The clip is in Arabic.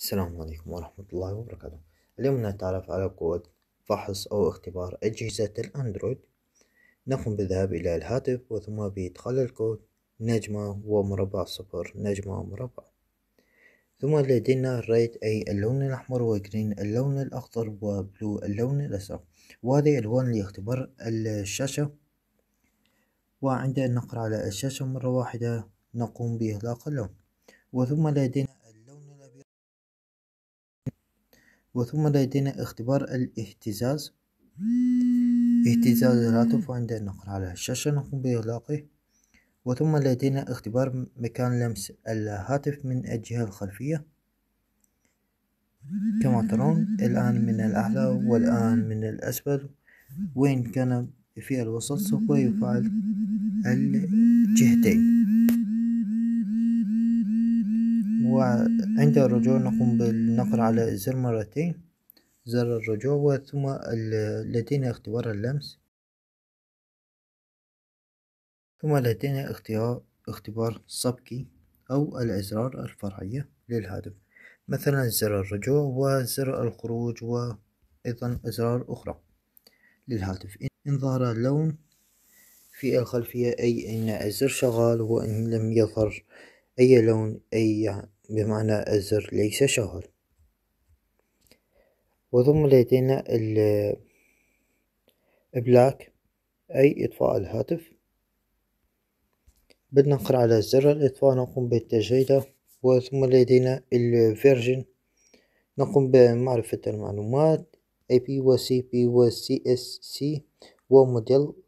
السلام عليكم ورحمة الله وبركاته اليوم نتعرف على كود فحص أو اختبار أجهزة الأندرويد نقوم بالذهاب إلى الهاتف وثم بإدخال الكود نجمة ومربع صفر نجمة ومربع ثم لدينا ريد أي اللون الأحمر وجرين اللون الأخضر وبلو اللون الأزرق وهذه ألوان لاختبار الشاشة وعند نقر على الشاشة مرة واحدة نقوم بإغلاق اللون وثم لدينا وثم لدينا اختبار الاهتزاز اهتزاز الهاتف عند النقر على الشاشة نقوم بإغلاقه وثم لدينا اختبار مكان لمس الهاتف من الجهة الخلفية كما ترون الآن من الأعلى والآن من الأسفل وين كان في الوسط سوف يفعل الجهتين وعند الرجوع نقوم بالنقر على الزر مرتين زر الرجوع وثم لدينا اختبار اللمس ثم لدينا اختبار سبكي أو الأزرار الفرعية للهاتف مثلا زر الرجوع وزر الخروج وأيضا أزرار أخرى للهاتف إن ظهر اللون في الخلفية أي أن الزر شغال وإن لم يظهر أي لون أي بمعنى الزر ليس شهر وثم لدينا البلاك أي إطفاء الهاتف نقر على زر الإطفاء نقوم بالتشغيله وثم لدينا الفيرجن نقوم بمعرفة المعلومات أي بي و سي بي و سي اس سي وموديل